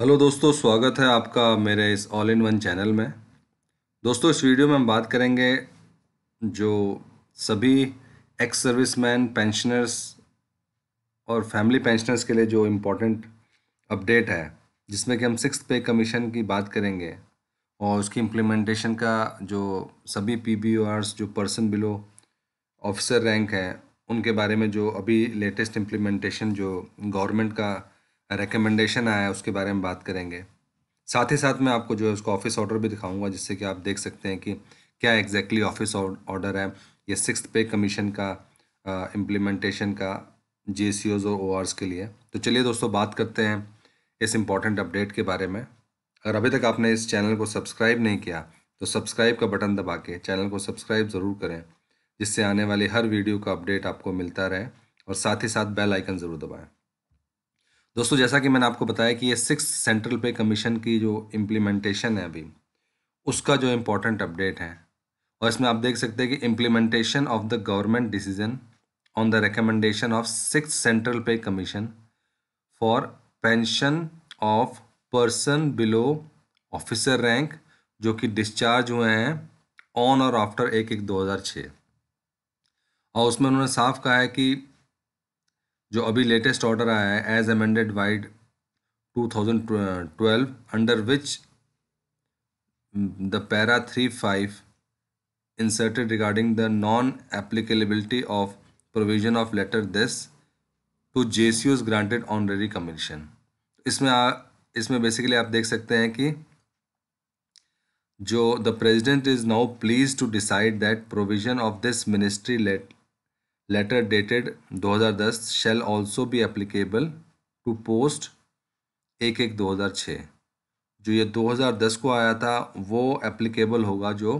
Hello दोस्तों स्वागत है आपका मेरे इस ऑल इन वन चैनल में दोस्तों इस वीडियो में हम बात करेंगे जो सभी एक्स सर्विस मैन पेंशनर्स और फैमिली पेंशनर्स के लिए जो इम्पोर्टेंट अपडेट है जिसमें कि हम सिक्स पे कमीशन की बात करेंगे और उसकी इम्प्लीमेंटेशन का जो सभी पी बी जो पर्सन बिलो ऑफिसर रैंक हैं उनके बारे में जो अभी लेटेस्ट इम्प्लीमेंटेशन जो गवर्नमेंट का रिकमेंडेशन आया है उसके बारे में बात करेंगे साथ ही साथ मैं आपको जो है उसका ऑफिस ऑर्डर भी दिखाऊंगा जिससे कि आप देख सकते हैं कि क्या एग्जैक्टली ऑफिस ऑर्डर है ये सिक्स पे कमीशन का इम्प्लीमेंटेशन का जे और ओ के लिए तो चलिए दोस्तों बात करते हैं इस इम्पॉर्टेंट अपडेट के बारे में अगर अभी तक आपने इस चैनल को सब्सक्राइब नहीं किया तो सब्सक्राइब का बटन दबा के चैनल को सब्सक्राइब ज़रूर करें जिससे आने वाली हर वीडियो का अपडेट आपको मिलता रहे और साथ ही साथ बेल आइकन ज़रूर दबाएं दोस्तों जैसा कि मैंने आपको बताया कि ये सिक्स सेंट्रल पे कमीशन की जो इम्प्लीमेंटेशन है अभी उसका जो इम्पोर्टेंट अपडेट है और इसमें आप देख सकते हैं कि implementation of the government decision on the recommendation of six central pay commission for pension of person below officer rank जो कि डिस्चार्ज हुए हैं ऑन और आफ्टर एक एक दो हज़ार छः और उसमें उन्होंने साफ कहा है कि जो अभी लेटेस्ट ऑर्डर आया है as amended vide 2012 under which the para three five the non applicability of provision of letter this to J C Os granted honorary commission इसमें आ इसमें बेसिकली आप देख सकते हैं कि जो the president is now please to decide that provision of this ministry let letter dated 2010 shall also be applicable to post एक एक 2006 जो ये 2010 को आया था वो एप्लीकेबल होगा जो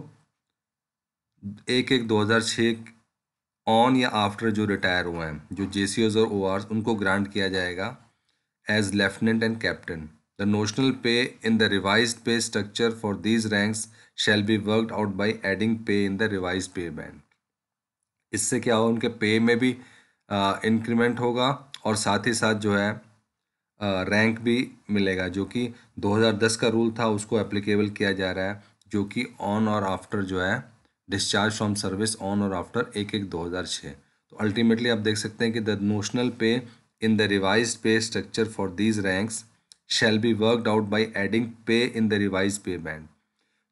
एक एक 2006 ऑन या आफ्टर जो रिटायर हुए हैं जो जे सी और ओ उनको ग्रांट किया जाएगा as lieutenant and captain the notional pay in the revise pay structure for these ranks shall be worked out by adding pay in the revise pay band. इससे क्या होगा उनके पे में भी इंक्रीमेंट होगा और साथ ही साथ जो है रैंक भी मिलेगा जो कि 2010 का रूल था उसको एप्लीकेबल किया जा रहा है जो कि ऑन और आफ्टर जो है डिस्चार्ज फ्रॉम सर्विस ऑन और आफ्टर एक एक 2006 तो अल्टीमेटली आप देख सकते हैं कि the notional pay in the revise pay structure for these ranks shall be worked out by adding pay in the revise pay band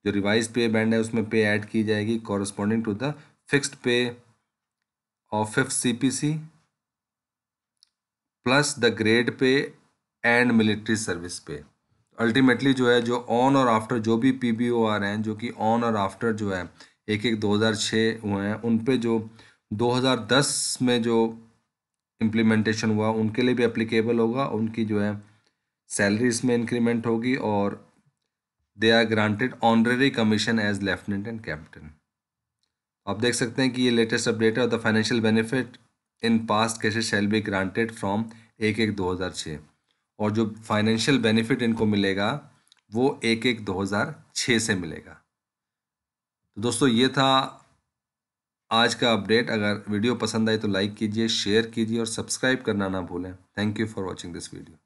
जो रिवाइज पे बैंड है उसमें पे ऐड की जाएगी corresponding to the fixed pay of F C P C plus the grade pay and military service pay ultimately जो है जो on और after जो भी पी बी ओ आ रहे हैं जो कि ऑन और आफ्टर जो है एक एक दो हज़ार छः हुए हैं उन पर जो दस में जो इम्प्लीमेंटेशन हुआ उनके लिए भी अप्लीकेबल होगा उनकी जो है सैलरी इसमें इंक्रीमेंट होगी और they are granted honorary commission as lieutenant and captain आप देख सकते हैं कि ये लेटेस्ट अपडेट है और the financial benefit in past कैसे शैल बी ग्रांटेड फ्रॉम एक एक दो हज़ार छः और जो फाइनेंशियल बेनिफिट इनको मिलेगा वो एक एक दो हज़ार छः से मिलेगा तो दोस्तों ये था आज का अपडेट अगर वीडियो पसंद आए तो लाइक कीजिए शेयर कीजिए और सब्सक्राइब करना ना भूलें thank you for watching this video